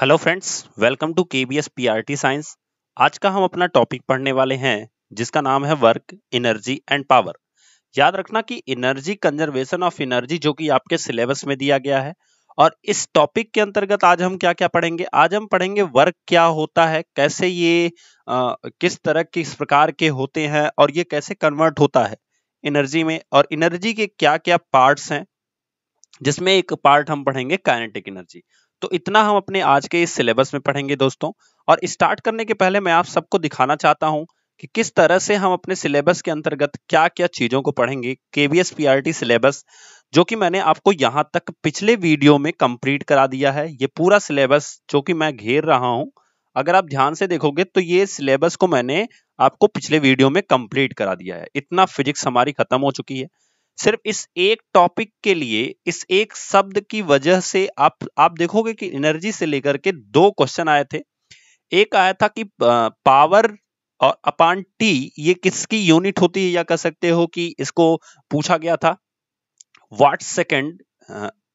hello friends welcome to K B S P R T science आज का हम अपना टॉपिक पढ़ने वाले हैं जिसका नाम है वर्क एनर्जी एंड पावर याद रखना कि एनर्जी कंजर्वेशन ऑफ एनर्जी जो कि आपके सिलेबस में दिया गया है और इस टॉपिक के अंतर्गत आज हम क्या क्या पढ़ेंगे आज हम पढ़ेंगे वर्क क्या होता है कैसे ये आ, किस तरह किस प्रकार के होते हैं और ये कैसे कन्वर्ट होता है एनर्जी में और एनर्जी के क्या क्या पार्ट्स हैं जिसमें एक पार्ट हम पढ़ेंगे काइनेटिक एनर्जी तो इतना हम अपने आज के इस सिलेबस में पढ़ेंगे दोस्तों और स्टार्ट करने के पहले मैं आप सबको दिखाना चाहता हूँ कि किस तरह से हम अपने सिलेबस के अंतर्गत क्या क्या चीजों को पढ़ेंगे केवीएस पीआरटी सिलेबस जो कि मैंने आपको यहाँ तक पिछले वीडियो में कंप्लीट करा दिया है ये पूरा सिलेबस जो कि मैं घेर रहा हूँ अगर आप ध्यान से देखोगे तो ये सिलेबस को मैंने आपको पिछले वीडियो में कंप्लीट करा दिया है इतना फिजिक्स हमारी खत्म हो चुकी है सिर्फ इस एक टॉपिक के लिए इस एक शब्द की वजह से आप आप देखोगे कि एनर्जी से लेकर के दो क्वेश्चन आए थे एक आया था कि पावर और अपान टी ये किसकी यूनिट होती है या कह सकते हो कि इसको पूछा गया था वाट सेकेंड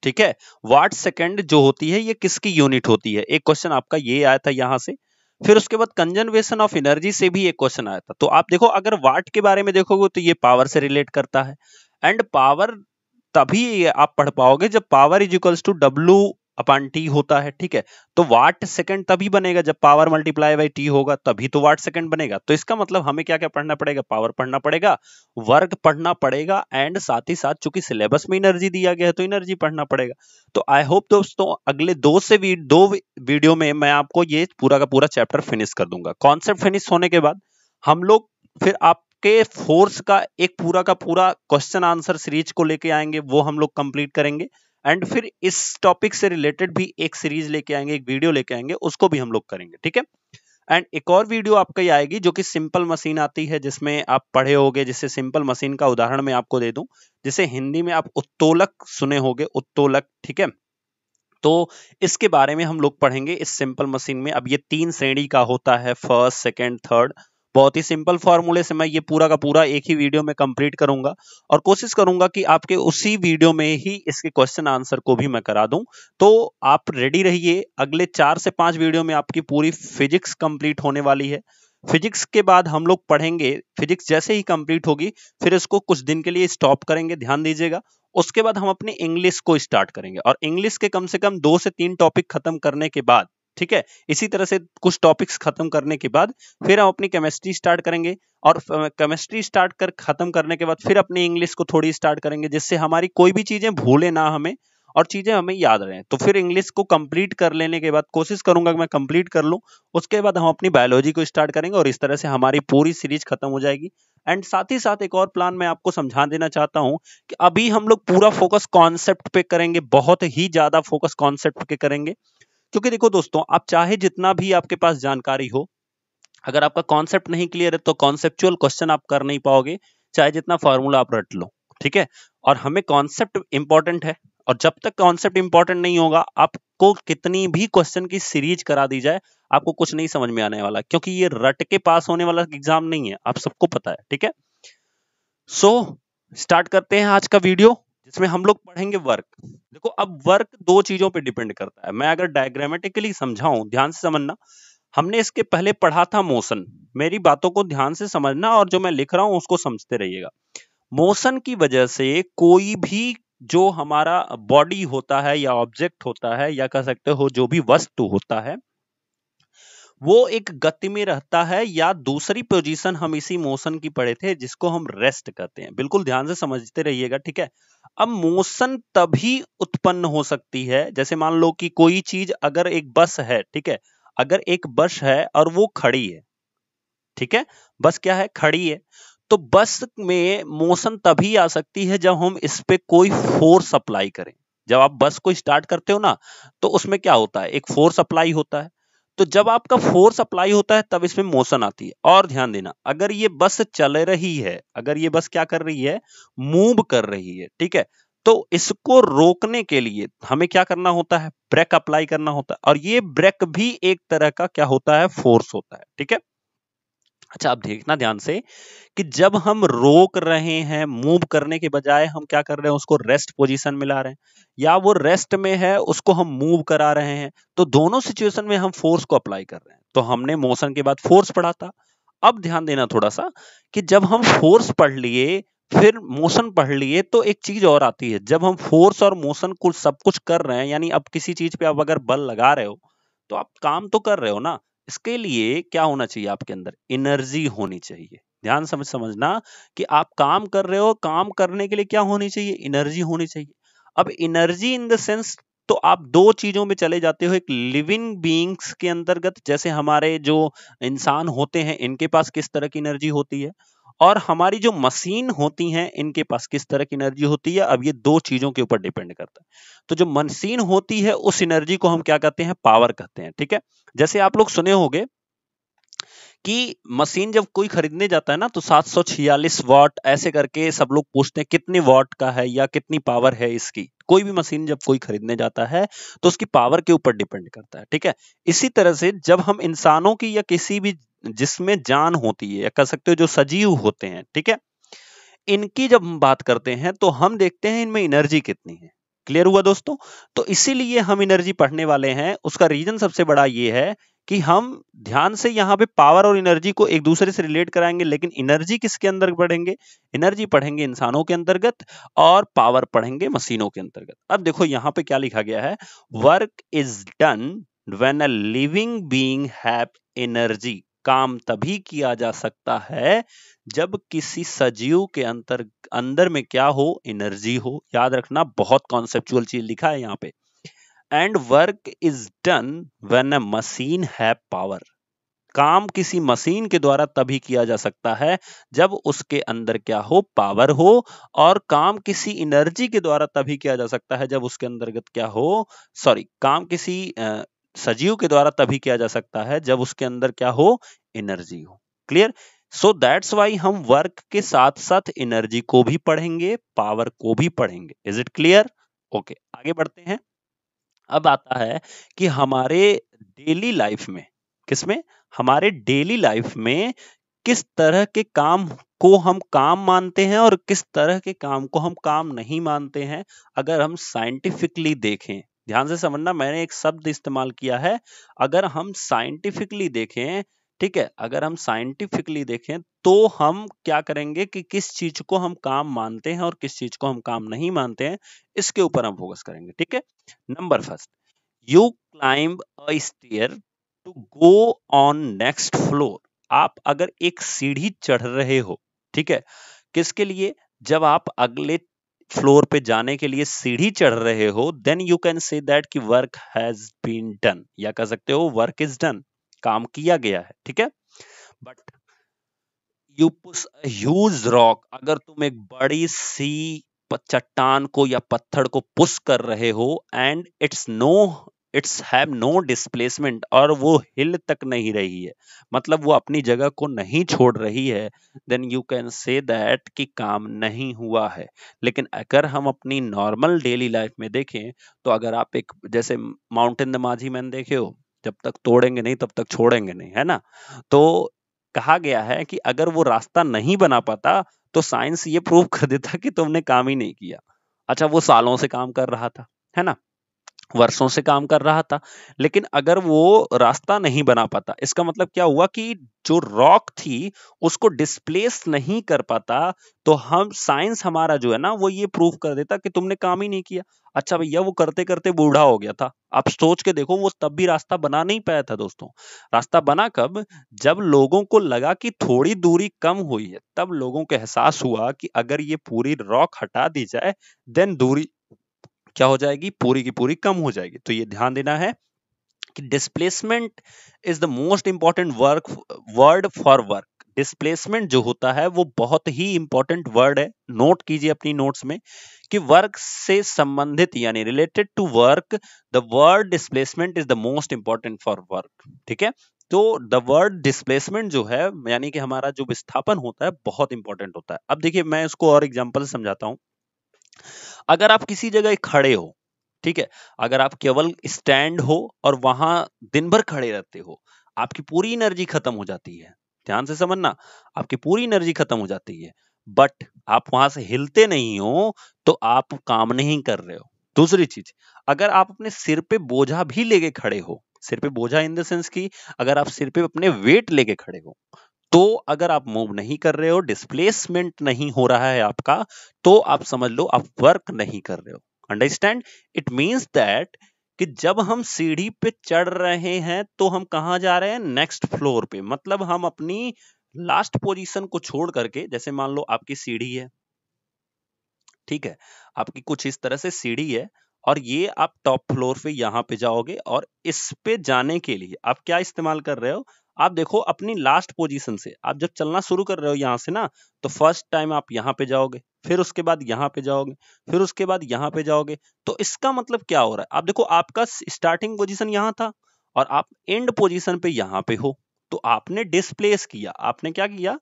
ठीक है वाट सेकेंड जो होती है ये किसकी यूनिट होती है एक क्वेश्चन आपका ये आया था यहां से फिर उसके बाद कंजर्वेशन ऑफ एनर्जी से भी एक क्वेश्चन आया था तो आप देखो अगर वाट के बारे में देखोगे तो ये पावर से रिलेट करता है एंड पावर तभी आप पढ़ पाओगे जब power is equals to W upon T होता है ठीक है तो वाट सेकंड तभी बनेगा जब पावर मल्टीप्लाई बाई टी होगा तभी तो वाट सेकंड बनेगा तो इसका मतलब हमें क्या क्या पढ़ना पड़ेगा पावर पढ़ना पड़ेगा वर्ग पढ़ना पड़ेगा एंड साथ ही साथ चूंकि सिलेबस में एनर्जी दिया गया है तो एनर्जी पढ़ना पड़ेगा तो आई होप दोस्तों अगले दो से वी, दो वीडियो में मैं आपको ये पूरा का पूरा चैप्टर फिनिश कर दूंगा कॉन्सेप्ट फिनिश होने के बाद हम लोग फिर आप के फोर्स का एक पूरा का पूरा क्वेश्चन आंसर सीरीज को लेके आएंगे वो हम लोग कंप्लीट करेंगे एंड फिर इस टॉपिक से रिलेटेड भी एक सीरीज लेके आएंगे एक वीडियो लेके आएंगे उसको भी हम लोग करेंगे ठीक है एंड एक और वीडियो आपका ही आएगी जो कि सिंपल मशीन आती है जिसमें आप पढ़े होगे जिससे सिंपल मशीन का उदाहरण मैं आपको दे दूं जिसे हिंदी में आप उत्तोलक सुने होगे उत्तोलक ठीक है तो इसके बारे में हम लोग पढ़ेंगे इस सिंपल मशीन में अब ये तीन श्रेणी का होता है फर्स्ट सेकेंड थर्ड बहुत ही सिंपल फॉर्मूले से मैं ये पूरा का पूरा एक ही वीडियो में कंप्लीट करूंगा और कोशिश करूंगा कि आपके उसी वीडियो में ही इसके क्वेश्चन आंसर को भी मैं करा दूं तो आप रेडी रहिए अगले चार से पांच वीडियो में आपकी पूरी फिजिक्स कंप्लीट होने वाली है फिजिक्स के बाद हम लोग पढ़ेंगे फिजिक्स जैसे ही कंप्लीट होगी फिर इसको कुछ दिन के लिए स्टॉप करेंगे ध्यान दीजिएगा उसके बाद हम अपनी इंग्लिश को स्टार्ट करेंगे और इंग्लिश के कम से कम दो से तीन टॉपिक खत्म करने के बाद ठीक है इसी तरह से कुछ टॉपिक्स खत्म करने के बाद फिर हम अपनी केमिस्ट्री स्टार्ट करेंगे और केमिस्ट्री स्टार्ट कर खत्म करने के बाद फिर अपनी इंग्लिश को थोड़ी स्टार्ट करेंगे जिससे हमारी कोई भी चीजें भूले ना हमें और चीजें हमें याद रहे तो फिर इंग्लिश को कंप्लीट कर लेने के बाद कोशिश करूंगा कि मैं कंप्लीट कर लूँ उसके बाद हम अपनी बायोलॉजी को स्टार्ट करेंगे और इस तरह से हमारी पूरी सीरीज खत्म हो जाएगी एंड साथ ही साथ एक और प्लान मैं आपको समझा देना चाहता हूँ कि अभी हम लोग पूरा फोकस कॉन्सेप्ट पे करेंगे बहुत ही ज्यादा फोकस कॉन्सेप्ट पे करेंगे क्योंकि देखो दोस्तों आप चाहे जितना भी आपके पास जानकारी हो अगर आपका कॉन्सेप्ट नहीं क्लियर है तो कॉन्सेप्चुअल क्वेश्चन आप कर नहीं पाओगे चाहे जितना फॉर्मूला आप रट लो ठीक है और हमें कॉन्सेप्ट इंपॉर्टेंट है और जब तक कॉन्सेप्ट इंपॉर्टेंट नहीं होगा आपको कितनी भी क्वेश्चन की सीरीज करा दी जाए आपको कुछ नहीं समझ में आने वाला क्योंकि ये रट के पास होने वाला एग्जाम नहीं है आप सबको पता है ठीक है सो so, स्टार्ट करते हैं आज का वीडियो जिसमें हम लोग पढ़ेंगे वर्क देखो अब वर्क दो चीजों पे डिपेंड करता है मैं अगर डायग्रामेटिकली समझाऊं ध्यान से समझना हमने इसके पहले पढ़ा था मोशन मेरी बातों को ध्यान से समझना और जो मैं लिख रहा हूं उसको समझते रहिएगा मोशन की वजह से कोई भी जो हमारा बॉडी होता है या ऑब्जेक्ट होता है या कह सकते हो जो भी वस्तु होता है वो एक गति में रहता है या दूसरी पोजीशन हम इसी मोशन की पड़े थे जिसको हम रेस्ट कहते हैं बिल्कुल ध्यान से समझते रहिएगा ठीक है अब मोशन तभी उत्पन्न हो सकती है जैसे मान लो कि कोई चीज अगर एक बस है ठीक है अगर एक बस है और वो खड़ी है ठीक है बस क्या है खड़ी है तो बस में मोशन तभी आ सकती है जब हम इस पर कोई फोर्स अप्लाई करें जब आप बस को स्टार्ट करते हो ना तो उसमें क्या होता है एक फोर्स अप्लाई होता है तो जब आपका फोर्स अप्लाई होता है तब इसमें मोशन आती है और ध्यान देना अगर ये बस चल रही है अगर ये बस क्या कर रही है मूव कर रही है ठीक है तो इसको रोकने के लिए हमें क्या करना होता है ब्रेक अप्लाई करना होता है और ये ब्रेक भी एक तरह का क्या होता है फोर्स होता है ठीक है अच्छा आप देखना ध्यान से कि जब हम रोक रहे हैं मूव करने के बजाय हम क्या कर रहे हैं उसको रेस्ट पोजीशन में ला रहे हैं या वो रेस्ट में है उसको हम मूव करा रहे हैं तो दोनों सिचुएशन में हम फोर्स को अप्लाई कर रहे हैं तो हमने मोशन के बाद फोर्स पढ़ा था अब ध्यान देना थोड़ा सा कि जब हम फोर्स पढ़ लिए फिर मोशन पढ़ लिए तो एक चीज और आती है जब हम फोर्स और मोशन को सब कुछ कर रहे हैं यानी अब किसी चीज पे आप अगर बल लगा रहे हो तो आप काम तो कर रहे हो ना इसके लिए क्या होना चाहिए आपके अंदर एनर्जी होनी चाहिए ध्यान समझ समझना कि आप काम कर रहे हो काम करने के लिए क्या होनी चाहिए एनर्जी होनी चाहिए अब एनर्जी इन द सेंस तो आप दो चीजों में चले जाते हो एक लिविंग बींग्स के अंतर्गत जैसे हमारे जो इंसान होते हैं इनके पास किस तरह की एनर्जी होती है और हमारी जो मशीन होती हैं इनके पास किस तरह की एनर्जी होती है अब ये दो चीजों के ऊपर डिपेंड करता है तो जो मशीन होती है उस एनर्जी को हम क्या कहते हैं पावर कहते हैं ठीक है जैसे आप लोग सुने होंगे कि मशीन जब कोई खरीदने जाता है ना तो छियालीस वाट ऐसे करके सब लोग पूछते हैं कितने वाट का है या कितनी पावर है इसकी कोई भी मशीन जब कोई खरीदने जाता है तो उसकी पावर के ऊपर डिपेंड करता है ठीक है इसी तरह से जब हम इंसानों की या किसी भी जिसमें जान होती है या कह सकते हो जो सजीव होते हैं ठीक है इनकी जब हम बात करते हैं तो हम देखते हैं इनमें एनर्जी कितनी है क्लियर हुआ दोस्तों तो इसीलिए हम एनर्जी पढ़ने वाले हैं उसका रीजन सबसे बड़ा ये है कि हम ध्यान से यहाँ पे पावर और एनर्जी को एक दूसरे से रिलेट कराएंगे लेकिन एनर्जी किसके अंदर पढ़ेंगे एनर्जी पढ़ेंगे इंसानों के अंतर्गत और पावर पढ़ेंगे मशीनों के अंतर्गत अब देखो यहाँ पे क्या लिखा गया है work is done when a living being have energy काम तभी किया जा सकता है जब किसी सजीव के अंतर अंदर में क्या हो एनर्जी हो याद रखना बहुत कॉन्सेप्चुअल चीज लिखा है यहाँ पे and work is done when a machine है पावर काम किसी मशीन के द्वारा तभी किया जा सकता है जब उसके अंदर क्या हो पावर हो और काम किसी एनर्जी के द्वारा तभी किया जा सकता है जब उसके अंतर्गत क्या हो सॉरी काम किसी सजीव के द्वारा तभी किया जा सकता है जब उसके अंदर क्या हो एनर्जी हो क्लियर सो दैट्स वाई हम वर्क के साथ साथ एनर्जी को भी पढ़ेंगे पावर को भी पढ़ेंगे इज इट क्लियर ओके आगे बढ़ते हैं अब आता है कि हमारे डेली लाइफ में किसमें हमारे डेली लाइफ में किस तरह के काम को हम काम मानते हैं और किस तरह के काम को हम काम नहीं मानते हैं अगर हम साइंटिफिकली देखें ध्यान से समझना मैंने एक शब्द इस्तेमाल किया है अगर हम साइंटिफिकली देखें ठीक है अगर हम साइंटिफिकली देखें तो हम क्या करेंगे कि किस चीज को हम काम मानते हैं और किस चीज को हम काम नहीं मानते हैं इसके ऊपर हम फोकस करेंगे ठीक है number first you climb a stair to go on next floor आप अगर एक सीढ़ी चढ़ रहे हो ठीक है किसके लिए जब आप अगले फ्लोर पे जाने के लिए सीढ़ी चढ़ रहे हो then you can say that कि वर्क हैज बीन डन या कह सकते हो वर्क इज डन काम किया गया है ठीक है but you push huge rock अगर तुम एक बड़ी सी चट्टान को या पत्थर को पुश कर रहे हो and it's no it's have no displacement और वो हिल तक नहीं रही है मतलब वो अपनी जगह को नहीं छोड़ रही है then you can say that कि काम नहीं हुआ है लेकिन अगर हम अपनी नॉर्मल डेली लाइफ में देखें तो अगर आप एक जैसे माउंटेन दमाझी मैन देखे हो जब तक तोड़ेंगे नहीं तब तक छोड़ेंगे नहीं है ना तो कहा गया है कि अगर वो रास्ता नहीं बना पाता तो साइंस ये प्रूव कर देता कि तुमने काम ही नहीं किया अच्छा वो सालों से काम कर रहा था है ना वर्षों से काम कर रहा था लेकिन अगर वो रास्ता नहीं बना पाता इसका मतलब क्या हुआ कि जो रॉक थी उसको डिस्प्लेस नहीं कर पाता तो हम साइंस हमारा जो है ना वो ये प्रूफ कर देता कि तुमने काम ही नहीं किया अच्छा भैया वो करते करते बूढ़ा हो गया था आप सोच के देखो वो तब भी रास्ता बना नहीं पाया था दोस्तों रास्ता बना कब जब लोगों को लगा कि थोड़ी दूरी कम हुई है तब लोगों को एहसास हुआ कि अगर ये पूरी रॉक हटा दी जाए देन दूरी क्या हो जाएगी पूरी की पूरी कम हो जाएगी तो ये ध्यान देना है कि displacement is the most important work word for work displacement जो होता है वो बहुत ही इंपॉर्टेंट वर्ड है नोट कीजिए अपनी नोट्स में कि वर्क से संबंधित यानी related to work the word displacement is the most important for work ठीक है तो द वर्ड डिस्प्लेसमेंट जो है यानी कि हमारा जो विस्थापन होता है बहुत इंपॉर्टेंट होता है अब देखिए मैं इसको और एग्जाम्पल समझाता हूँ अगर आप किसी जगह खड़े हो ठीक है अगर आप केवल स्टैंड हो और वहां दिन भर खड़े रहते हो आपकी पूरी एनर्जी खत्म हो जाती है ध्यान से समझना आपकी पूरी एनर्जी खत्म हो जाती है बट आप वहां से हिलते नहीं हो तो आप काम नहीं कर रहे हो दूसरी चीज अगर आप अपने सिर पे बोझा भी लेके खड़े हो सिर पे बोझा इन द सेंस की अगर आप सिर पे अपने वेट लेके खड़े हो तो अगर आप मूव नहीं कर रहे हो डिस्प्लेसमेंट नहीं हो रहा है आपका तो आप समझ लो आप वर्क नहीं कर रहे हो अंडरस्टैंड इट मीन्स दैट कि जब हम सीढ़ी पे चढ़ रहे हैं तो हम कहा जा रहे हैं नेक्स्ट फ्लोर पे मतलब हम अपनी लास्ट पोजीशन को छोड़ करके जैसे मान लो आपकी सीढ़ी है ठीक है आपकी कुछ इस तरह से सीढ़ी है और ये आप टॉप फ्लोर पे यहां पे जाओगे और इस पे जाने के लिए आप क्या इस्तेमाल कर रहे हो आप देखो अपनी लास्ट पोजीशन से आप जब चलना शुरू कर रहे हो यहाँ से ना तो फर्स्ट टाइम आप यहाँ पे जाओगे फिर उसके बाद यहाँ पे जाओगे फिर उसके बाद यहाँ पे जाओगे तो इसका मतलब क्या हो रहा है आप देखो आपका स्टार्टिंग पोजीशन यहाँ था और आप एंड पोजीशन पे यहाँ पे हो तो आपने डिस्प्लेस किया आपने क्या किया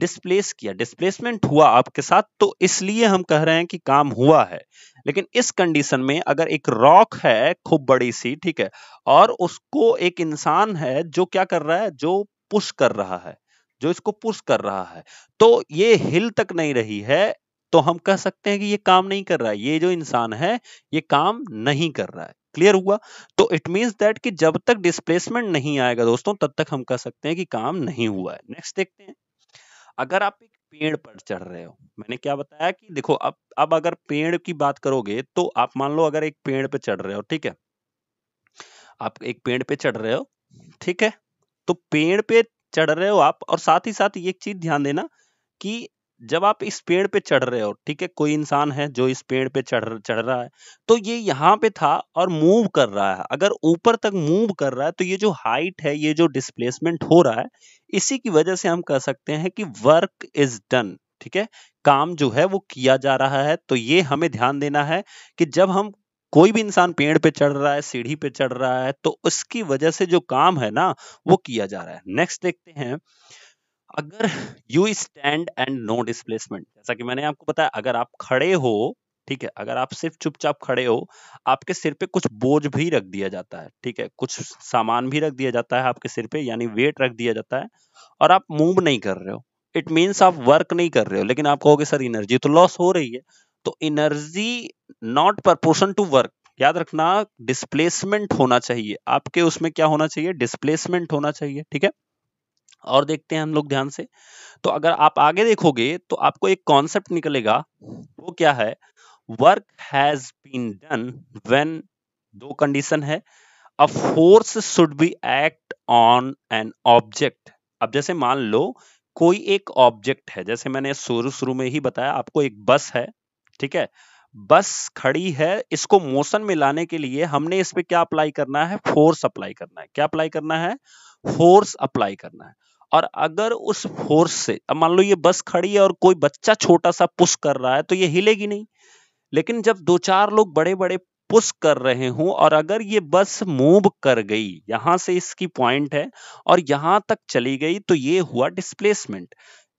डिस्प्लेस किया डिस्प्लेसमेंट हुआ आपके साथ तो इसलिए हम कह रहे हैं कि काम हुआ है लेकिन इस कंडीशन में अगर एक रॉक है खूब बड़ी सी ठीक है और उसको एक इंसान है जो क्या कर रहा है जो पुश कर रहा है जो इसको पुश कर रहा है तो ये हिल तक नहीं रही है तो हम कह सकते हैं कि ये काम नहीं कर रहा है ये जो इंसान है ये काम नहीं कर रहा है क्लियर हुआ तो इट मींस दैट कि जब तक डिस्प्लेसमेंट नहीं आएगा दोस्तों तब तक हम कह सकते हैं कि काम नहीं हुआ है नेक्स्ट देखते हैं अगर आप एक पेड़ पर चढ़ रहे हो मैंने क्या बताया कि देखो अब अब अगर पेड़ की बात करोगे तो आप मान लो अगर एक पेड़ पे चढ़ रहे हो ठीक है आप एक पेड़ पे चढ़ रहे हो ठीक है तो पेड़ पे चढ़ रहे हो आप और साथ ही साथ ये चीज ध्यान देना कि जब आप इस पेड़ पे चढ़ रहे हो ठीक है कोई इंसान है जो इस पेड़ पे चढ़ चढ़ रहा है तो ये यहाँ पे था और मूव कर रहा है अगर ऊपर तक मूव कर रहा है तो ये जो हाइट है ये जो डिस्प्लेसमेंट हो रहा है इसी की वजह से हम कह सकते हैं कि वर्क इज डन ठीक है काम जो है वो किया जा रहा है तो ये हमें ध्यान देना है कि जब हम कोई भी इंसान पेड़ पे चढ़ रहा है सीढ़ी पे चढ़ रहा है तो उसकी वजह से जो काम है ना वो किया जा रहा है नेक्स्ट देखते हैं अगर you stand and no displacement जैसा कि मैंने आपको बताया अगर आप खड़े हो ठीक है अगर आप सिर्फ चुपचाप खड़े हो आपके सिर पे कुछ बोझ भी रख दिया जाता है ठीक है कुछ सामान भी रख दिया जाता है आपके सिर पे यानी वेट रख दिया जाता है और आप मूव नहीं कर रहे हो इट मीन्स आप वर्क नहीं कर रहे हो लेकिन आप कहोगे सर एनर्जी तो लॉस हो रही है तो energy not proportion to work याद रखना डिस्प्लेसमेंट होना चाहिए आपके उसमें क्या होना चाहिए डिस्प्लेसमेंट होना चाहिए ठीक है और देखते हैं हम लोग ध्यान से तो अगर आप आगे देखोगे तो आपको एक कॉन्सेप्ट निकलेगा वो क्या है work has been done when दो कंडीशन है a force should be act on an object अब जैसे मान लो कोई एक ऑब्जेक्ट है जैसे मैंने शुरू शुरू में ही बताया आपको एक बस है ठीक है बस खड़ी है इसको मोशन में लाने के लिए हमने इस पे क्या अप्लाई करना है फोर्स अप्लाई करना है क्या अप्लाई करना है फोर्स अप्लाई करना है और अगर उस फोर्स से अब मान लो ये बस खड़ी है और कोई बच्चा छोटा सा पुश कर रहा है तो ये हिलेगी नहीं लेकिन जब दो चार लोग बड़े बड़े पुश कर रहे हूं और अगर ये बस मूव कर गई यहां से इसकी पॉइंट है और यहां तक चली गई तो ये हुआ डिस्प्लेसमेंट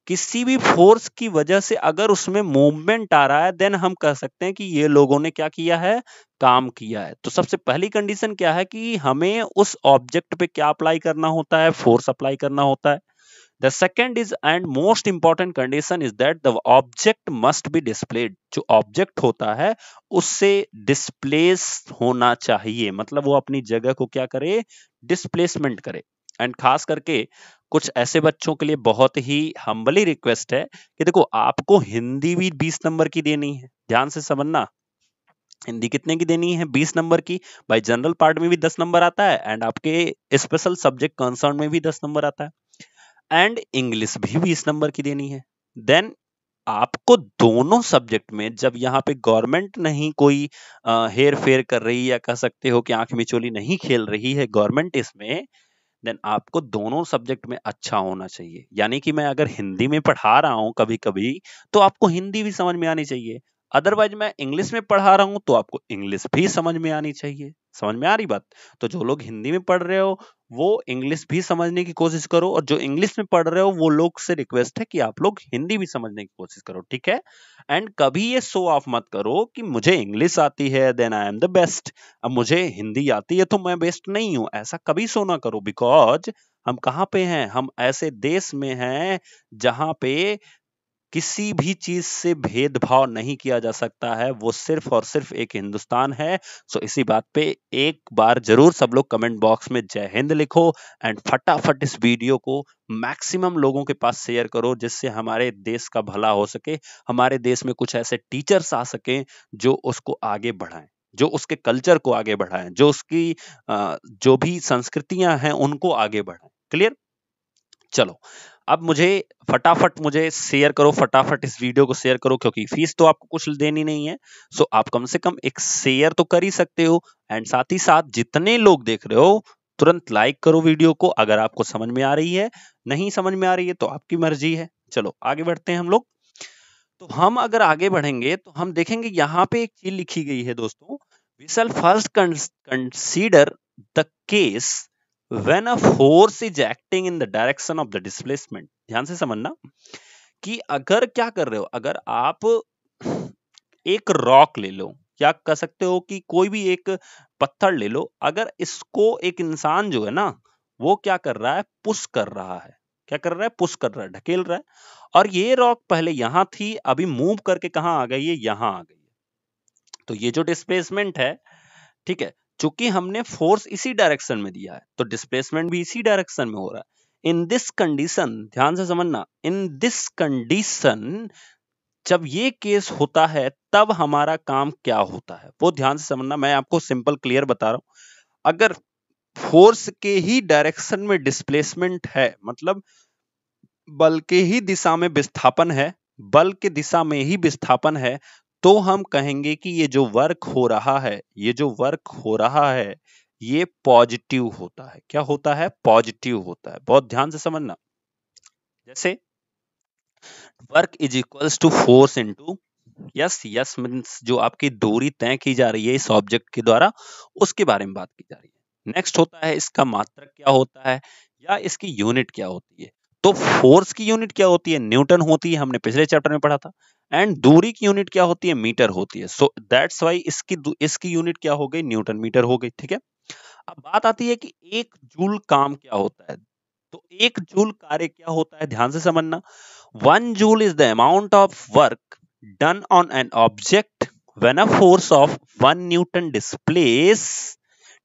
किसी भी फोर्स की वजह से अगर उसमें मूवमेंट आ रहा है देन हम कह सकते हैं कि ये लोगों ने क्या किया है काम किया है तो सबसे पहली कंडीशन क्या है कि हमें उस ऑब्जेक्ट पे क्या अप्लाई करना होता है फोर्स अप्लाई करना होता है the second is and most important condition is that the object must be displaced जो ऑब्जेक्ट होता है उससे डिस्प्लेस होना चाहिए मतलब वो अपनी जगह को क्या करे डिस्प्लेसमेंट करे एंड खास करके कुछ ऐसे बच्चों के लिए बहुत ही हम्बली रिक्वेस्ट है कि देखो आपको हिंदी भी बीस नंबर की देनी है ध्यान से समझना हिंदी कितने की देनी है बीस नंबर की भाई जनरल पार्ट में भी दस नंबर आता है एंड आपके स्पेशल सब्जेक्ट कंसर्न में भी दस नंबर आता है एंड इंग्लिश भी बीस नंबर की देनी है देन आपको दोनों सब्जेक्ट में जब यहाँ पे गवर्नमेंट नहीं कोई हेर फेर कर रही या कह सकते हो कि आंख मिचोली नहीं खेल रही है गवर्नमेंट इसमें देन आपको दोनों सब्जेक्ट में अच्छा होना चाहिए यानी कि मैं अगर हिंदी में पढ़ा रहा हूँ कभी कभी तो आपको हिंदी भी समझ में आनी चाहिए अदरवाइज मैं इंग्लिश में पढ़ा रहा हूँ तो आपको इंग्लिश भी समझ में आनी चाहिए समझ में आ रही बात तो जो लोग हिंदी में पढ़ रहे हो वो इंग्लिश भी समझने की कोशिश करो और जो इंग्लिश में पढ़ रहे हो वो लोग से रिक्वेस्ट है कि आप लोग हिंदी भी समझने की कोशिश करो ठीक है एंड कभी ये शो ऑफ मत करो कि मुझे इंग्लिश आती है then I am the best अब मुझे हिंदी आती है तो मैं बेस्ट नहीं हूं ऐसा कभी शो ना करो बिकॉज हम कहाँ पे हैं हम ऐसे देश में हैं जहां पे किसी भी चीज से भेदभाव नहीं किया जा सकता है वो सिर्फ और सिर्फ एक हिंदुस्तान है सो इसी बात पे एक बार जरूर सब लोग कमेंट बॉक्स में जय हिंद लिखो एंड फटाफट इस वीडियो को मैक्सिमम लोगों के पास शेयर करो जिससे हमारे देश का भला हो सके हमारे देश में कुछ ऐसे टीचर्स आ सके जो उसको आगे बढ़ाएं जो उसके कल्चर को आगे बढ़ाएं जो उसकी जो भी संस्कृतियां हैं उनको आगे बढ़ाएं क्लियर चलो अब मुझे फटाफट मुझे शेयर करो फटाफट इस वीडियो को शेयर करो क्योंकि फीस तो आपको कुछ देनी नहीं है सो आप कम से कम एक शेयर तो कर ही सकते हो एंड साथ ही साथ जितने लोग देख रहे हो तुरंत लाइक करो वीडियो को अगर आपको समझ में आ रही है नहीं समझ में आ रही है तो आपकी मर्जी है चलो आगे बढ़ते हैं हम लोग तो हम अगर आगे बढ़ेंगे तो हम देखेंगे यहाँ पे एक चीज लिखी गई है दोस्तों we shall first consider the case when a force is acting in the direction of the displacement ध्यान से समझना कि अगर क्या कर रहे हो अगर आप एक रॉक ले लो या कह सकते हो कि कोई भी एक पत्थर ले लो अगर इसको एक इंसान जो है ना वो क्या कर रहा है पुश कर रहा है क्या कर रहा है पुश कर रहा है ढकेल रहा है और ये रॉक पहले यहां थी अभी मूव करके कहा आ गई है यहां आ गई है तो ये जो डिस्प्लेसमेंट है ठीक है चूंकि हमने फोर्स इसी डायरेक्शन में दिया है तो डिस्प्लेसमेंट भी इसी डायरेक्शन में हो रहा है इन दिस कंडीशन ध्यान से समझना इन दिस कंडीशन जब ये केस होता है तब हमारा काम क्या होता है वो ध्यान से समझना मैं आपको सिंपल क्लियर बता रहा हूं अगर फोर्स के ही डायरेक्शन में डिस्प्लेसमेंट है मतलब बल के ही दिशा में विस्थापन है बल के दिशा में ही विस्थापन है तो हम कहेंगे कि ये जो वर्क हो रहा है ये जो वर्क हो रहा है ये पॉजिटिव होता है क्या होता है पॉजिटिव होता है बहुत ध्यान से समझना जैसे work is equals to force into S S means जो आपकी दूरी तय की जा रही है इस ऑब्जेक्ट के द्वारा उसके बारे में बात की जा रही है नेक्स्ट होता है इसका मात्रक क्या होता है या इसकी यूनिट क्या होती है तो फोर्स की यूनिट क्या होती है न्यूटन होती है हमने पिछले चैप्टर में पढ़ा था एंड दूरी की यूनिट क्या होती है मीटर होती है सो दैट्स वाई इसकी इसकी यूनिट क्या हो गई न्यूटन मीटर हो गई ठीक है अब बात आती है कि एक जूल काम क्या होता है तो एक जूल कार्य क्या होता है ध्यान से समझना one joule is the amount of work done on an object when a force of one newton displace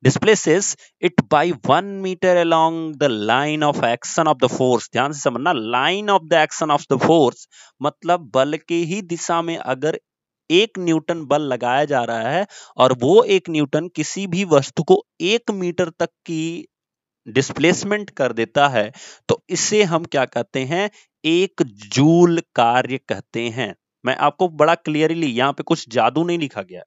displaces it by one metre along the line of action of the force ध्यान से समझना line of the action of the force मतलब बल के ही दिशा में अगर एक Newton बल लगाया जा रहा है और वो एक न्यूटन किसी भी वस्तु को एक मीटर तक की डिस्प्लेसमेंट कर देता है तो इसे हम क्या कहते हैं एक जूल कार्य कहते हैं मैं आपको बड़ा क्लियरली यहाँ पे कुछ जादू नहीं लिखा गया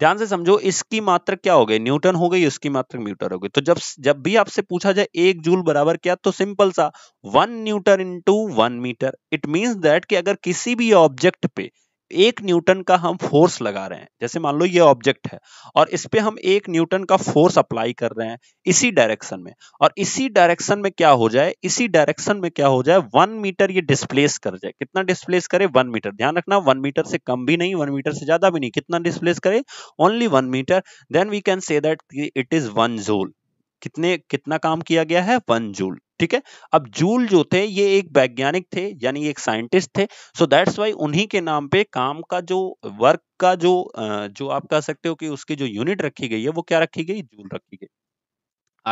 ध्यान से समझो इसकी मात्र क्या हो गई न्यूटन हो गई उसकी मात्र मीटर हो गई तो जब जब भी आपसे पूछा जाए एक जूल बराबर क्या तो सिंपल सा one newton into one metre it means that कि अगर किसी भी ऑब्जेक्ट पे एक न्यूटन का हम फोर्स लगा रहे हैं जैसे मान लो ये ऑब्जेक्ट है और इस पे हम एक न्यूटन का फोर्स अप्लाई कर रहे हैं इसी डायरेक्शन में और इसी डायरेक्शन में क्या हो जाए इसी डायरेक्शन में क्या हो जाए वन मीटर ये डिस्प्लेस कर जाए कितना डिस्प्लेस करे वन मीटर ध्यान रखना वन मीटर से कम भी नहीं वन मीटर से ज्यादा भी नहीं कितना डिस्प्लेस करे only one metre then we can say that it is one joule कितने कितना काम किया गया है वन जूल ठीक है अब जूल जो थे ये एक वैज्ञानिक थे यानी एक साइंटिस्ट थे सो दैट्स वाई उन्हीं के नाम पे काम का जो वर्क का जो जो आप कह सकते हो कि उसकी जो यूनिट रखी गई है वो क्या रखी गई जूल रखी गई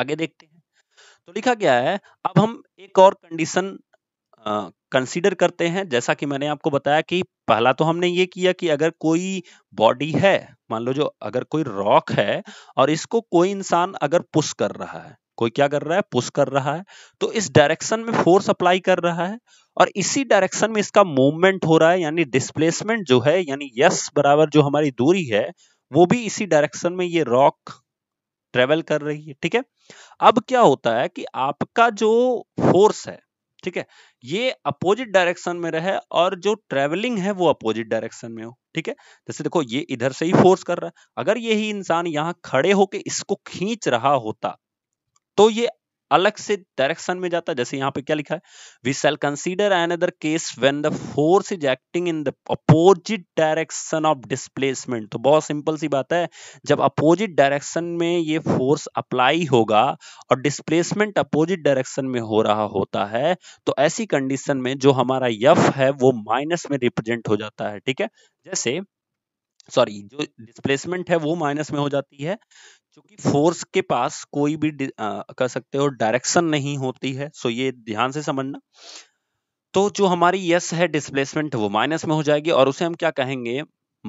आगे देखते हैं तो लिखा गया है अब हम एक और कंडीशन कंसीडर करते हैं जैसा कि मैंने आपको बताया कि पहला तो हमने ये किया कि अगर कोई बॉडी है मान लो जो अगर कोई रॉक है और इसको कोई इंसान अगर पुश कर रहा है कोई क्या कर रहा है पुश कर रहा है तो इस डायरेक्शन में फोर्स अप्लाई कर रहा है और इसी डायरेक्शन में इसका मूवमेंट हो रहा है यानी डिस्प्लेसमेंट जो है यानी यस बराबर जो हमारी दूरी है वो भी इसी डायरेक्शन में ये रॉक ट्रेवल कर रही है ठीक है अब क्या होता है कि आपका जो फोर्स है ठीक है ये अपोजिट डायरेक्शन में रहे और जो ट्रेवलिंग है वो अपोजिट डायरेक्शन में हो ठीक है जैसे देखो ये इधर से ही फोर्स कर रहा है अगर यही इंसान यहाँ खड़े होके इसको खींच रहा होता तो ये अलग से डायरेक्शन में जाता है जैसे यहाँ पे क्या लिखा है we shall consider another case when the force is acting in the opposite direction of displacement तो बहुत सिंपल सी बात है जब अपोजिट डायरेक्शन में ये फोर्स अप्लाई होगा और डिस्प्लेसमेंट अपोजिट डायरेक्शन में हो रहा होता है तो ऐसी कंडीशन में जो हमारा यफ है वो माइनस में रिप्रेजेंट हो जाता है ठीक है जैसे सॉरी जो डिस्प्लेसमेंट है वो माइनस में हो जाती है फोर्स के पास कोई भी कह सकते हो डायरेक्शन नहीं होती है सो ये ध्यान से समझना तो जो हमारी यस है डिस्प्लेसमेंट वो माइनस में हो जाएगी और उसे हम क्या कहेंगे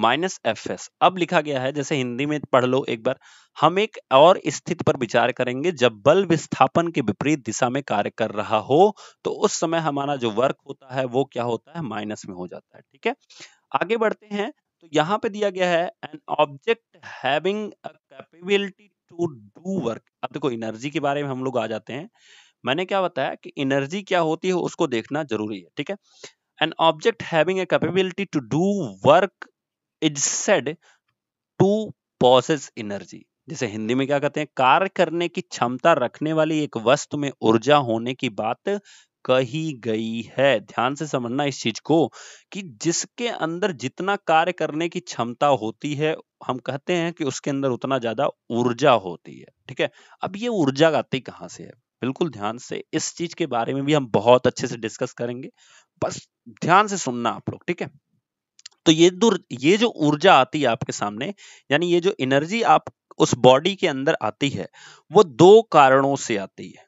माइनस एफ एस अब लिखा गया है जैसे हिंदी में पढ़ लो एक बार हम एक और स्थिति पर विचार करेंगे जब बल विस्थापन के विपरीत दिशा में कार्य कर रहा हो तो उस समय हमारा जो वर्क होता है वो क्या होता है माइनस में हो जाता है ठीक है आगे बढ़ते हैं तो यहाँ पे दिया गया है an object having a capability to do work अब देखो एनर्जी के बारे में हम लोग आ जाते हैं मैंने क्या बताया कि एनर्जी क्या होती है उसको देखना जरूरी है ठीक है an object having a capability to do work is said to possess energy जैसे हिंदी में क्या कहते हैं कार्य करने की क्षमता रखने वाली एक वस्तु में ऊर्जा होने की बात कही गई है ध्यान से समझना इस चीज को कि जिसके अंदर जितना कार्य करने की क्षमता होती है हम कहते हैं कि उसके अंदर उतना ज्यादा ऊर्जा होती है ठीक है अब ये ऊर्जा आती कहां से है बिल्कुल ध्यान से इस चीज के बारे में भी हम बहुत अच्छे से डिस्कस करेंगे बस ध्यान से सुनना आप लोग ठीक है तो ये दूर ये जो ऊर्जा आती है आपके सामने यानी ये जो एनर्जी आप उस बॉडी के अंदर आती है वो दो कारणों से आती है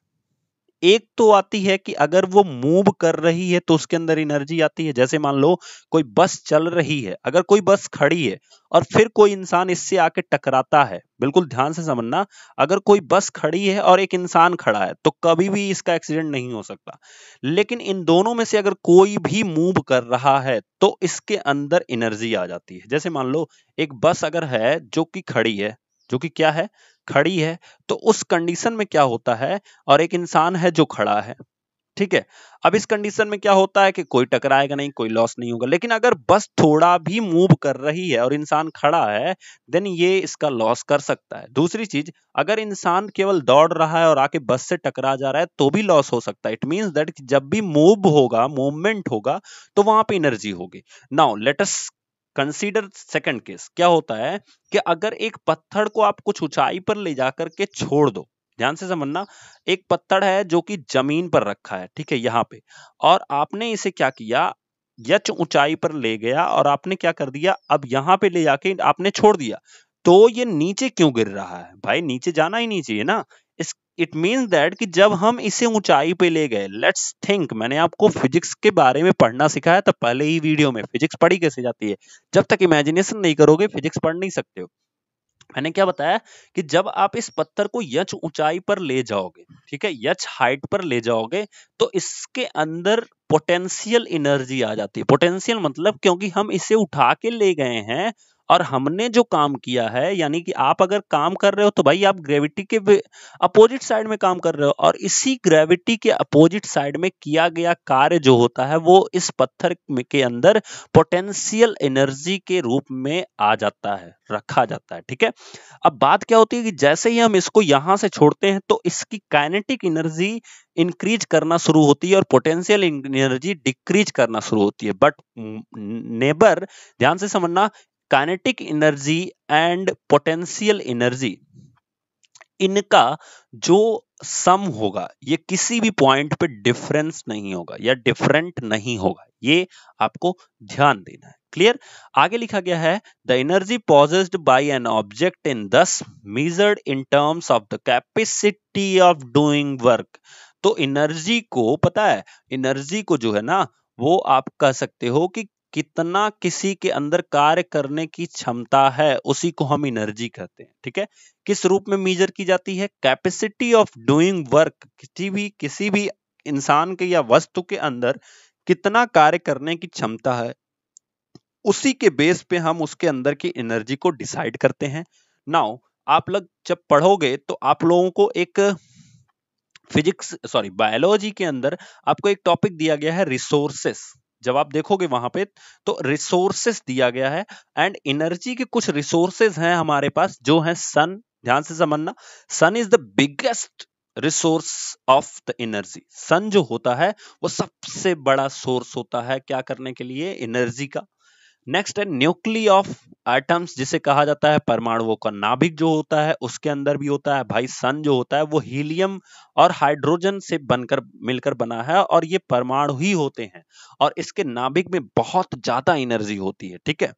एक तो आती है कि अगर वो मूव कर रही है तो उसके अंदर एनर्जी आती है जैसे मान लो कोई बस चल रही है अगर कोई बस खड़ी है और फिर कोई इंसान इससे आके टकराता है बिल्कुल ध्यान से समझना अगर कोई बस खड़ी है और एक इंसान खड़ा है तो कभी भी इसका एक्सीडेंट नहीं हो सकता लेकिन इन दोनों में से अगर कोई भी मूव कर रहा है तो इसके अंदर एनर्जी आ जाती है जैसे मान लो एक बस अगर है जो कि खड़ी है जो कि क्या है खड़ी है तो उस कंडीशन में क्या होता है और एक इंसान है जो खड़ा है ठीक है अब इस कंडीशन में क्या होता है कि कोई टकराएगा नहीं कोई लॉस नहीं होगा लेकिन अगर बस थोड़ा भी मूव कर रही है और इंसान खड़ा है देन ये इसका लॉस कर सकता है दूसरी चीज अगर इंसान केवल दौड़ रहा है और आके बस से टकरा जा रहा है तो भी लॉस हो सकता है इट मींस दैट जब भी मूव होगा मूवमेंट होगा तो वहां पे एनर्जी होगी now let's consider second case क्या होता है कि अगर एक पत्थर को आप कुछ ऊंचाई पर ले जाकर के छोड़ दो ध्यान से समझना एक पत्थर है जो कि जमीन पर रखा है ठीक है यहाँ पे और आपने इसे क्या किया यच ऊंचाई पर ले गया और आपने क्या कर दिया अब यहाँ पे ले जाके आपने छोड़ दिया तो ये नीचे क्यों गिर रहा है भाई नीचे जाना ही नहीं चाहिए ना इट मीन दैट कि जब हम इसे ऊंचाई पे ले गए लेट्स थिंक मैंने आपको फिजिक्स के बारे में पढ़ना सिखाया था पहले ही वीडियो में फिजिक्स पढ़ी कैसे जाती है जब तक इमेजिनेशन नहीं करोगे फिजिक्स पढ़ नहीं सकते हो मैंने क्या बताया कि जब आप इस पत्थर को यच ऊंचाई पर ले जाओगे ठीक है यच हाइट पर ले जाओगे तो इसके अंदर पोटेंशियल एनर्जी आ जाती है पोटेंशियल मतलब क्योंकि हम इसे उठा के ले गए हैं और हमने जो काम किया है यानी कि आप अगर काम कर रहे हो तो भाई आप ग्रेविटी के अपोजिट साइड में काम कर रहे हो और इसी ग्रेविटी के अपोजिट साइड में किया गया कार्य जो होता है वो इस पत्थर के अंदर पोटेंशियल एनर्जी के रूप में आ जाता है रखा जाता है ठीक है अब बात क्या होती है कि जैसे ही हम इसको यहां से छोड़ते हैं तो इसकी काइनेटिक एनर्जी इंक्रीज करना शुरू होती है और पोटेंशियल एनर्जी डिक्रीज करना शुरू होती है बट नेबर ध्यान से समझना kinetic energy and potential energy इनका जो सम होगा ये किसी भी पॉइंट पे डिफरेंस नहीं होगा या डिफरेंट नहीं होगा ये आपको ध्यान देना है क्लियर आगे लिखा गया है the energy possessed by an object in thus measured in terms of the capacity of doing work तो एनर्जी को पता है एनर्जी को जो है ना वो आप कह सकते हो कि कितना किसी के अंदर कार्य करने की क्षमता है उसी को हम एनर्जी कहते हैं ठीक है किस रूप में मेजर की जाती है कैपेसिटी ऑफ डूइंग वर्क किसी भी किसी भी इंसान के या वस्तु के अंदर कितना कार्य करने की क्षमता है उसी के बेस पे हम उसके अंदर की एनर्जी को डिसाइड करते हैं नाउ आप लोग जब पढ़ोगे तो आप लोगों को एक फिजिक्स सॉरी बायोलॉजी के अंदर आपको एक टॉपिक दिया गया है रिसोर्सेस जब आप देखोगे वहां पे तो रिसोर्सेस दिया गया है एंड एनर्जी के कुछ रिसोर्सेज हैं हमारे पास जो है सन ध्यान से समझना sun is the biggest resource of the energy sun जो होता है वो सबसे बड़ा सोर्स होता है क्या करने के लिए एनर्जी का नेक्स्ट है न्यूक्ली ऑफ एटम्स जिसे कहा जाता है परमाणुओं का नाभिक जो होता है उसके अंदर भी होता है भाई सन जो होता है वो हीलियम और हाइड्रोजन से बनकर मिलकर बना है और ये परमाणु ही होते हैं और इसके नाभिक में बहुत ज्यादा एनर्जी होती है ठीक है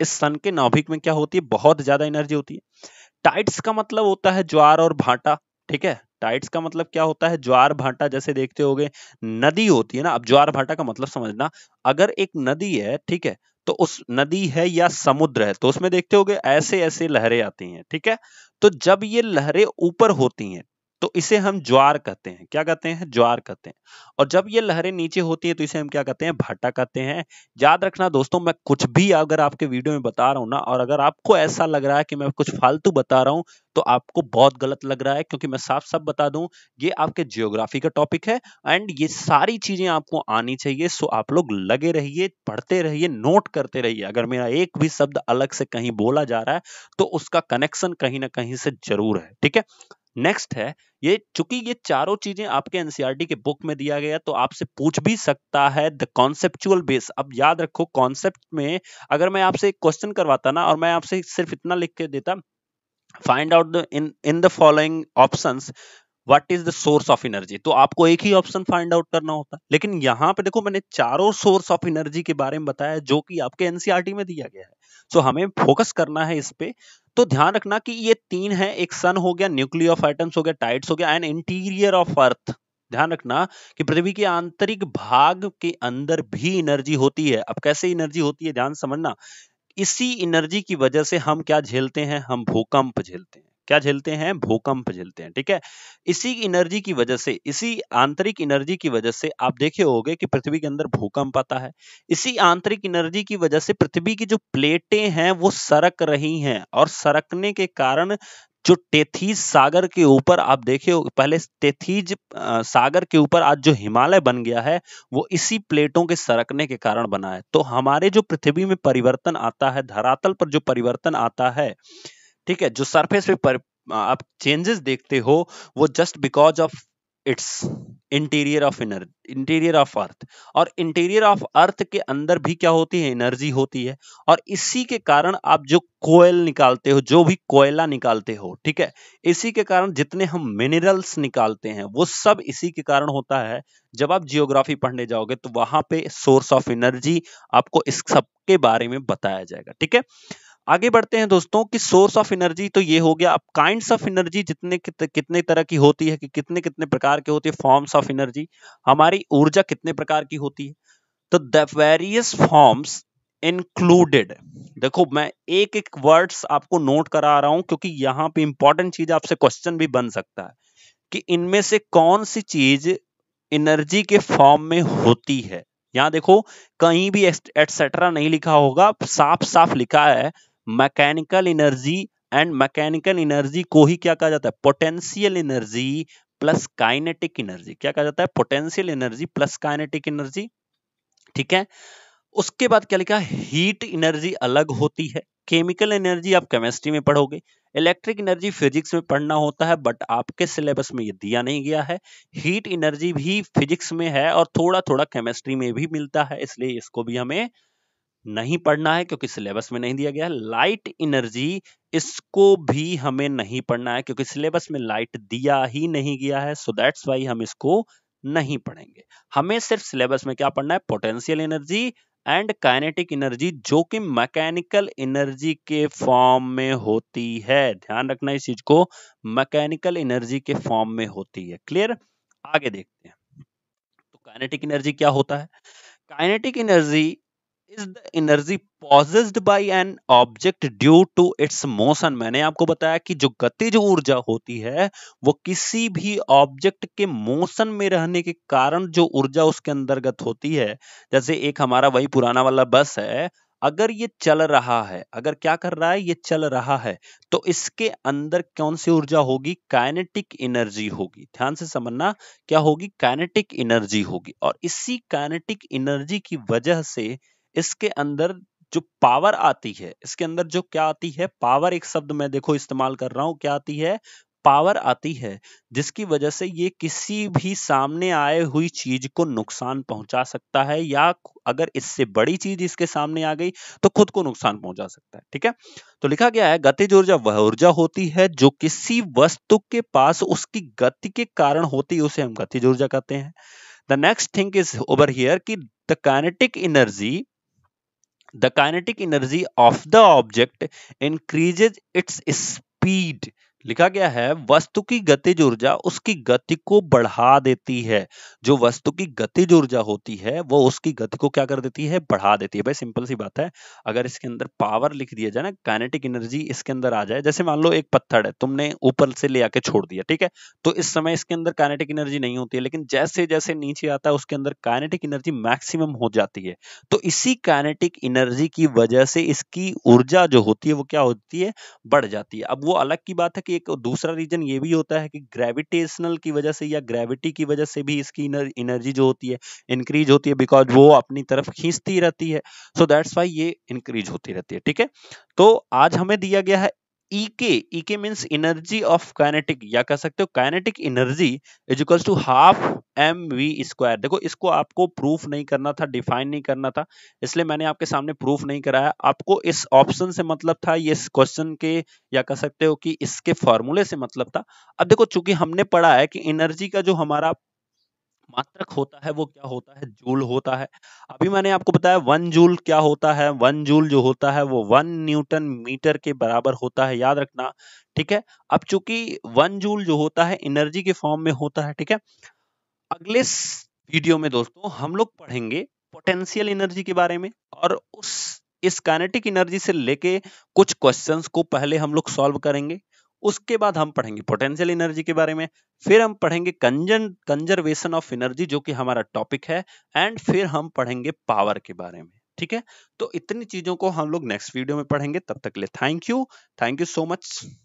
इस सन के नाभिक में क्या होती है बहुत ज्यादा एनर्जी होती है टाइट्स का मतलब होता है ज्वार और भाटा ठीक है टाइट्स का मतलब क्या होता है ज्वार भाटा जैसे देखते होगे नदी होती है ना अब ज्वार भाटा का मतलब समझना अगर एक नदी है ठीक है तो उस नदी है या समुद्र है तो उसमें देखते होगे ऐसे ऐसे लहरें आती हैं ठीक है तो जब ये लहरें ऊपर होती हैं तो इसे हम ज्वार कहते हैं क्या कहते हैं ज्वार कहते हैं और जब ये लहरें नीचे होती हैं तो इसे हम क्या कहते हैं भाटा कहते हैं याद रखना दोस्तों मैं कुछ भी अगर आपके वीडियो में बता रहा हूं ना और अगर आपको ऐसा लग रहा है कि मैं कुछ फालतू बता रहा हूं तो आपको बहुत गलत लग रहा है क्योंकि मैं साफ साफ बता दूं ये आपके जियोग्राफी का टॉपिक है एंड ये सारी चीजें आपको आनी चाहिए सो आप लोग लगे रहिए पढ़ते रहिए नोट करते रहिए अगर मेरा एक भी शब्द अलग से कहीं बोला जा रहा है तो उसका कनेक्शन कहीं ना कहीं से जरूर है ठीक है नेक्स्ट है ये चूंकि ये चारों चीजें आपके एनसीईआरटी e के बुक में दिया गया तो आपसे पूछ भी सकता है द कॉन्सेप्चुअल बेस अब याद रखो कॉन्सेप्ट में अगर मैं आपसे एक क्वेश्चन करवाता ना और मैं आपसे सिर्फ इतना लिख के देता find out in in the following option what is the source of energy तो आपको एक ही ऑप्शन फाइंड आउट करना होता है लेकिन यहाँ पे देखो मैंने चारों सोर्स ऑफ एनर्जी के बारे में बताया जो कि आपके एनसीईआरटी e में दिया गया है सो तो so, हमें फोकस करना है इस पे तो ध्यान रखना कि ये तीन है एक सन हो गया न्यूक्लियर ऑफ एटम्स हो गया टाइट्स हो गया एंड इंटीरियर ऑफ अर्थ ध्यान रखना कि पृथ्वी के आंतरिक भाग के अंदर भी एनर्जी होती है अब कैसे एनर्जी होती है ध्यान समझना इसी एनर्जी की वजह से हम क्या झेलते हैं हम भूकंप झेलते हैं क्या झेलते हैं भूकंप झेलते हैं ठीक है इसी एनर्जी की वजह से इसी आंतरिक एनर्जी की वजह से आप देखे हो कि पृथ्वी के अंदर भूकंप आता है इसी आंतरिक एनर्जी की वजह से पृथ्वी की जो प्लेटें हैं वो सरक रही हैं और सरकने के कारण जो टेथीज सागर के ऊपर आप देखे पहले टेथीज सागर के ऊपर आज जो हिमालय बन गया है वो इसी प्लेटों के सरकने के कारण बना है तो हमारे जो पृथ्वी में परिवर्तन आता है धरातल पर जो परिवर्तन आता है ठीक है जो सरफेस पे पर, आप चेंजेस देखते हो वो just because of its interior of inner interior of earth और इंटीरियर ऑफ अर्थ के अंदर भी क्या होती है एनर्जी होती है और इसी के कारण आप जो कोयल निकालते हो जो भी कोयला निकालते हो ठीक है इसी के कारण जितने हम मिनरल्स निकालते हैं वो सब इसी के कारण होता है जब आप जियोग्राफी पढ़ने जाओगे तो वहां पे सोर्स ऑफ एनर्जी आपको इस सब के बारे में बताया जाएगा ठीक है आगे बढ़ते हैं दोस्तों कि सोर्स ऑफ एनर्जी तो ये हो गया अब काइंड्स ऑफ एनर्जी जितने कित, कितने तरह की होती है कि कितने कितने प्रकार के होते हैं फॉर्म्स ऑफ एनर्जी हमारी ऊर्जा कितने प्रकार की होती है तो द वेरियस फॉर्म्स इंक्लूडेड देखो मैं एक एक वर्ड्स आपको नोट करा रहा हूं क्योंकि यहाँ पे इंपॉर्टेंट चीज आपसे क्वेश्चन भी बन सकता है कि इनमें से कौन सी चीज एनर्जी के फॉर्म में होती है यहां देखो कहीं भी एटसेट्रा नहीं लिखा होगा साफ साफ लिखा है mechanical energy and mechanical energy को ही क्या कहा जाता है potential energy plus kinetic energy क्या कहा जाता है potential energy plus kinetic energy ठीक है उसके बाद क्या लिखा हीट इनर्जी अलग होती है केमिकल एनर्जी आप केमिस्ट्री में पढ़ोगे इलेक्ट्रिक एनर्जी फिजिक्स में पढ़ना होता है बट आपके सिलेबस में ये दिया नहीं गया है हीट एनर्जी भी फिजिक्स में है और थोड़ा थोड़ा केमिस्ट्री में भी मिलता है इसलिए इसको भी हमें नहीं पढ़ना है क्योंकि सिलेबस में नहीं दिया गया है लाइट एनर्जी इसको भी हमें नहीं पढ़ना है क्योंकि सिलेबस में लाइट दिया ही नहीं गया है सो दैट्स वाई हम इसको नहीं पढ़ेंगे हमें सिर्फ सिलेबस में क्या पढ़ना है potential energy and kinetic energy जो कि मैकेनिकल एनर्जी के फॉर्म में होती है ध्यान रखना इस चीज को मैकेनिकल एनर्जी के फॉर्म में होती है क्लियर आगे देखते हैं तो काइनेटिक एनर्जी क्या होता है kinetic energy is the energy possessed by an object due to its motion मैंने आपको बताया कि जो गतिज ऊर्जा होती है वो किसी भी ऑब्जेक्ट के मोशन में रहने के कारण जो ऊर्जा उसके अंतर्गत होती है जैसे एक हमारा वही पुराना वाला बस है अगर ये चल रहा है अगर क्या कर रहा है ये चल रहा है तो इसके अंदर कौन सी ऊर्जा होगी काइनेटिक एनर्जी होगी ध्यान से समझना क्या होगी काइनेटिक एनर्जी होगी और इसी काइनेटिक एनर्जी की वजह से इसके अंदर जो पावर आती है इसके अंदर जो क्या आती है पावर एक शब्द मैं देखो इस्तेमाल कर रहा हूं क्या आती है पावर आती है जिसकी वजह से ये किसी भी सामने आए हुई चीज को नुकसान पहुंचा सकता है या अगर इससे बड़ी चीज इसके सामने आ गई तो खुद को नुकसान पहुंचा सकता है ठीक है तो लिखा गया है गतिज ऊर्जा वह ऊर्जा होती है जो किसी वस्तु के पास उसकी गति के कारण होती है उसे हम गतिज ऊर्जा कहते हैं the next thing is over here की the kinetic energy the kinetic energy of the object increases its speed लिखा गया है वस्तु की गतिज ऊर्जा उसकी गति को बढ़ा देती है जो वस्तु की गतिज ऊर्जा होती है वो उसकी गति को क्या कर देती है बढ़ा देती है भाई सिंपल सी बात है अगर इसके अंदर पावर लिख दिया जाए ना काइनेटिक एनर्जी इसके अंदर आ जाए जैसे मान लो एक पत्थर है तुमने ऊपर से ले आके छोड़ दिया ठीक है तो इस समय इसके अंदर काइनेटिक एनर्जी नहीं होती है लेकिन जैसे जैसे नीचे आता है उसके अंदर काइनेटिक एनर्जी मैक्सिमम हो जाती है तो इसी काइनेटिक एनर्जी की वजह से इसकी ऊर्जा जो होती है वो क्या होती है बढ़ जाती है अब वो अलग की बात है इसकी एक दूसरा रीजन ये भी होता है कि ग्रेविटेशनल की वजह से या ग्रेविटी की वजह से भी इसकी एनर्जी जो होती है इंक्रीज होती है बिकॉज वो अपनी तरफ खींचती रहती है सो दैट्स वाई ये इंक्रीज होती रहती है ठीक है तो आज हमें दिया गया है ईके ईके मींस एनर्जी ऑफ काइनेटिक या कह सकते हो kinetic energy is equals to half m v square देखो इसको आपको प्रूफ नहीं करना था डिफाइन नहीं करना था इसलिए मैंने आपके सामने प्रूफ नहीं कराया आपको इस ऑप्शन से मतलब था ये क्वेश्चन के या कह सकते हो कि इसके फॉर्मूले से मतलब था अब देखो चूंकि हमने पढ़ा है कि एनर्जी का जो हमारा मात्रक होता है वो क्या होता है जूल होता है अभी मैंने आपको बताया वन जूल क्या होता है वन जूल जो होता है वो वन न्यूटन मीटर के बराबर होता है याद रखना ठीक है अब चूंकि वन जूल जो होता है एनर्जी के फॉर्म में होता है ठीक है अगले वीडियो में दोस्तों हम लोग पढ़ेंगे पोटेंशियल एनर्जी के बारे में और उस इस काइनेटिक एनर्जी से लेके कुछ क्वेश्चंस को पहले हम लोग सॉल्व करेंगे उसके बाद हम पढ़ेंगे पोटेंशियल एनर्जी के बारे में फिर हम पढ़ेंगे कंजन कंजर्वेशन ऑफ एनर्जी जो कि हमारा टॉपिक है एंड फिर हम पढ़ेंगे पावर के बारे में ठीक है तो इतनी चीजों को हम लोग नेक्स्ट वीडियो में पढ़ेंगे तब तक के लिए thank you thank you so much